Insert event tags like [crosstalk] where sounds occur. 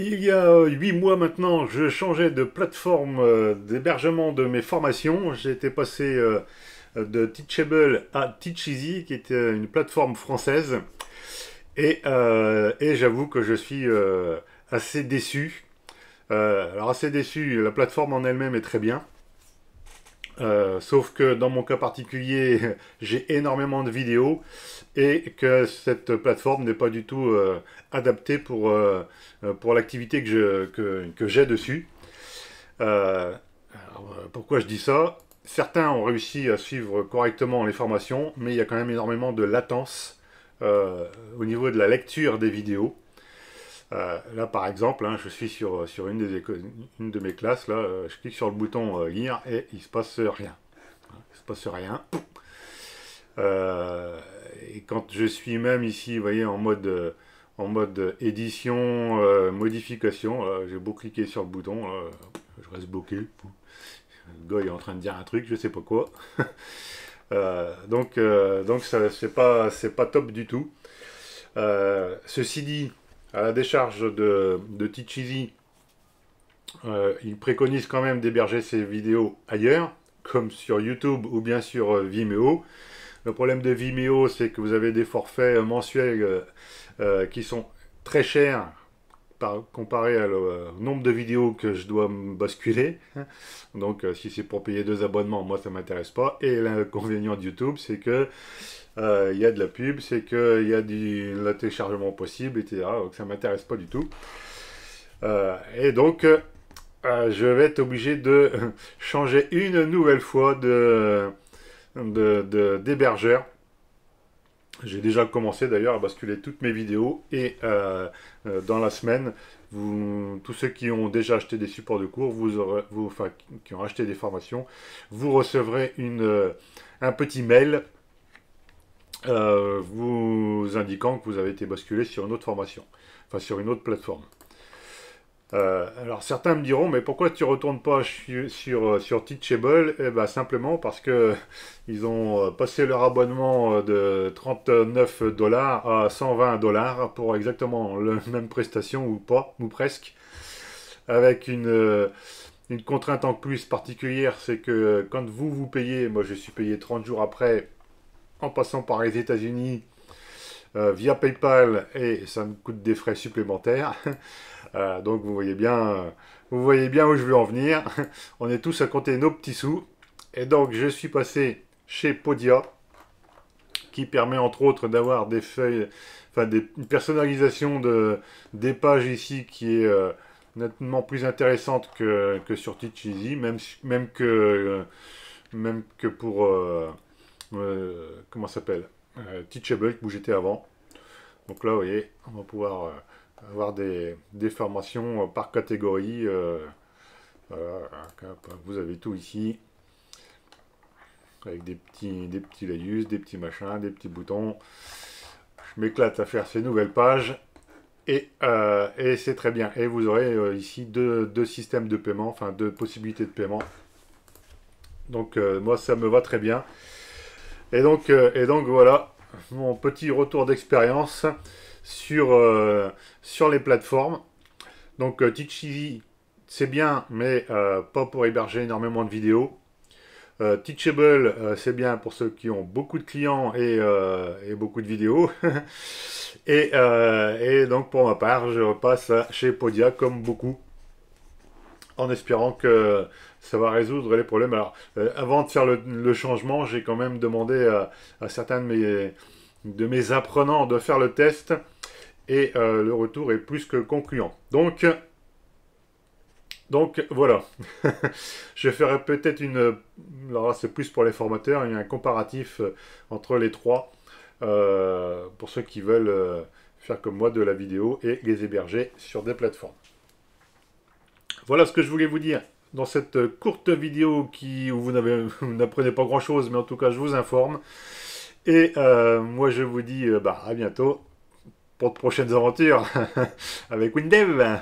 Il y a huit mois maintenant, je changeais de plateforme euh, d'hébergement de mes formations. J'étais passé euh, de Teachable à Teacheasy, qui était une plateforme française. Et, euh, j'avoue que je suis assez déçu. alors assez déçu, la plateforme en elle-même est très bien. Euh, sauf que dans mon cas particulier, [laughs] j'ai énormément de vidéos et que cette plateforme n'est pas du tout euh, adaptée euh, pour, l'activité que, j'ai dessus. pourquoi je dis ça Certains ont réussi à suivre correctement les formations, mais il y a quand même énormément de latence au niveau de la lecture des vidéos. Euh, là, par exemple, hein, je suis sur, sur une, des une de mes classes, là, euh, je clique sur le bouton euh, lire et il se passe rien. Il se passe rien. et quand je suis même ici, vous voyez, en mode, en mode édition, modification, j'ai beau cliquer sur le bouton, je reste bloqué. Le gars est en train de dire un truc, je sais pas quoi. [laughs] donc, donc ça, c'est pas, pas top du tout. ceci dit, à la décharge de, de Tichizi, euh, il préconise quand même d'héberger ses vidéos ailleurs, comme sur YouTube ou bien sur euh, Vimeo. Le problème de Vimeo, c'est que vous avez des forfaits mensuels euh, qui sont très chers par, comparé au euh, nombre de vidéos que je dois basculer. Hein. Donc, euh, si c'est pour payer deux abonnements, moi, ça m'intéresse pas. Et l'inconvénient de YouTube, c'est que euh, il y a de la pub, c'est qu'il y a du téléchargement possible, etc. Donc, ça m'intéresse pas du tout. et donc, je vais être obligé de [laughs] changer une nouvelle fois de d'hébergeur. J'ai déjà commencé d'ailleurs à basculer toutes mes vidéos et euh, euh, dans la semaine, tous ceux qui ont déjà acheté des supports de cours, qui ont acheté des formations, vous recevrez euh, un petit mail vous indiquant que vous avez été basculé sur une autre formation, enfin sur une autre plateforme. Euh, alors certains me diront, mais pourquoi tu retournes pas sur, euh, sur, Teachable Eh bien simplement parce que [laughs] ils ont euh, passé leur abonnement de 39 dollars à 120 dollars pour exactement la [laughs] même prestation ou pas, ou presque, avec une, une contrainte en plus particulière, c'est que quand vous vous payez, moi je suis payé 30 jours après, en passant par les États-Unis, euh, via PayPal et ça me coûte des frais supplémentaires. [laughs] Euh, donc vous voyez bien, euh, vous voyez bien où je veux en venir. [laughs] On est tous à compter nos petits sous. Et donc je suis passé chez Podia, qui permet entre autres d'avoir des feuilles, enfin des, une personnalisation de, des pages ici qui est nettement plus intéressante que, que sur Teacheasy, même, même, que, même que pour... Euh, comment s'appelle euh, Teachable où j'étais avant. Donc là, vous voyez, on va pouvoir euh, avoir des, formations euh, par catégorie. vous avez tout ici. Avec des petits, des petits des petits machins, des petits boutons. Je m'éclate à faire ces nouvelles pages. Et, c'est très bien. Et vous aurez ici deux, systèmes de paiement, enfin deux possibilités de paiement. Donc moi ça me va très bien. Et donc, euh, et donc voilà mon petit retour d'expérience sur, euh, sur les plateformes. Donc euh, TeachEasy, c'est bien, mais pas pour héberger énormément de vidéos. Teachable, c'est bien pour ceux qui ont beaucoup de clients et, beaucoup de vidéos. [laughs] et, donc pour ma part, je repasse chez Podia comme beaucoup en espérant que ça va résoudre les problèmes. Alors, euh, avant de faire le, changement, j'ai quand même demandé à, certains de mes, apprenants de faire le test et euh, le retour est plus que concluant. Donc, donc voilà, [laughs] je ferai peut-être une, alors là, c'est plus pour les formateurs, il y a un comparatif euh, entre les trois pour ceux qui veulent faire comme moi de la vidéo et les héberger sur des plateformes. Voilà ce que je voulais vous dire dans cette euh, courte vidéo qui, où [laughs] vous n'apprenez pas grand-chose, mais en tout cas, je vous informe. Et euh, moi, je vous dis euh, bah, à bientôt pour de prochaines aventures [laughs] avec WinDev.